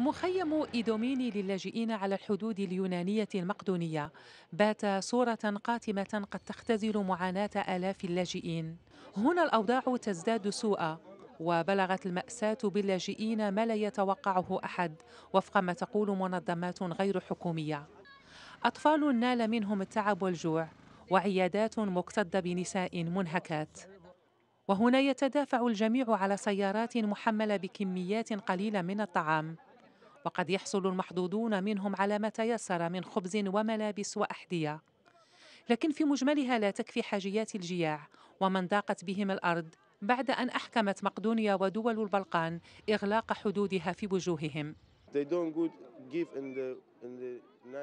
مخيم إيدوميني للاجئين على الحدود اليونانية المقدونية بات صورة قاتمة قد تختزل معاناة آلاف اللاجئين هنا الأوضاع تزداد سوءا وبلغت المأساة باللاجئين ما لا يتوقعه أحد وفق ما تقول منظمات غير حكومية أطفال نال منهم التعب والجوع وعيادات مكتدة بنساء منهكات وهنا يتدافع الجميع على سيارات محملة بكميات قليلة من الطعام وقد يحصل المحظوظون منهم على ما تيسر من خبز وملابس وأحذية لكن في مجملها لا تكفي حاجيات الجياع ومن ضاقت بهم الأرض بعد أن أحكمت مقدونيا ودول البلقان إغلاق حدودها في وجوههم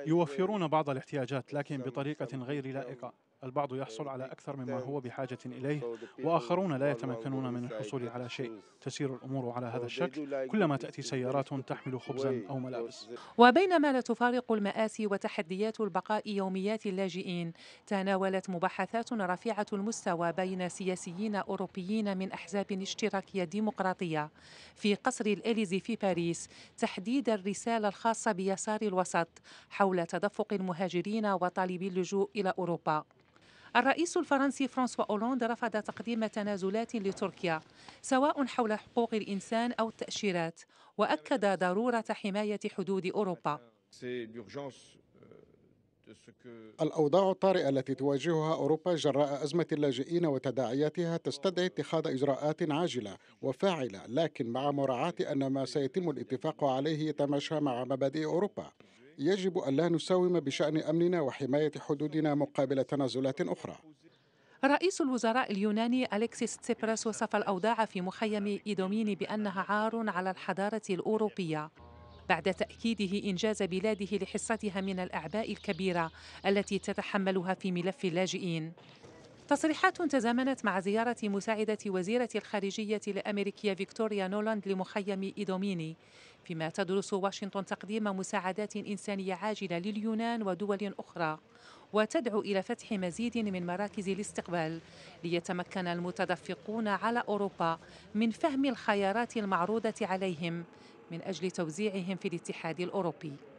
يوفرون بعض الاحتياجات لكن بطريقة غير لائقة البعض يحصل على أكثر مما هو بحاجة إليه وآخرون لا يتمكنون من الحصول على شيء تسير الأمور على هذا الشكل كلما تأتي سيارات تحمل خبزا أو ملابس وبينما لا تفارق المآسي وتحديات البقاء يوميات اللاجئين تناولت مباحثات رفيعة المستوى بين سياسيين أوروبيين من أحزاب اشتراكية ديمقراطية في قصر الإليزي في باريس تحديد الرسالة الخاصة بيسار الوسط حول تدفق المهاجرين وطالبي اللجوء إلى أوروبا الرئيس الفرنسي فرانسوا أولوند رفض تقديم تنازلات لتركيا سواء حول حقوق الإنسان أو التأشيرات وأكد ضرورة حماية حدود أوروبا الأوضاع الطارئة التي تواجهها أوروبا جراء أزمة اللاجئين وتداعياتها تستدعي اتخاذ إجراءات عاجلة وفاعلة لكن مع مراعاة أن ما سيتم الاتفاق عليه يتماشى مع مبادئ أوروبا يجب أن لا نساوم بشأن أمننا وحماية حدودنا مقابل تنازلات أخرى رئيس الوزراء اليوناني أليكسيس تسيبراس وصف الأوضاع في مخيم إيدومين بأنها عار على الحضارة الأوروبية بعد تأكيده إنجاز بلاده لحصتها من الأعباء الكبيرة التي تتحملها في ملف اللاجئين تصريحات تزامنت مع زيارة مساعدة وزيرة الخارجية الأمريكية فيكتوريا نولاند لمخيم إيدوميني فيما تدرس واشنطن تقديم مساعدات إنسانية عاجلة لليونان ودول أخرى وتدعو إلى فتح مزيد من مراكز الاستقبال ليتمكن المتدفقون على أوروبا من فهم الخيارات المعروضة عليهم من أجل توزيعهم في الاتحاد الأوروبي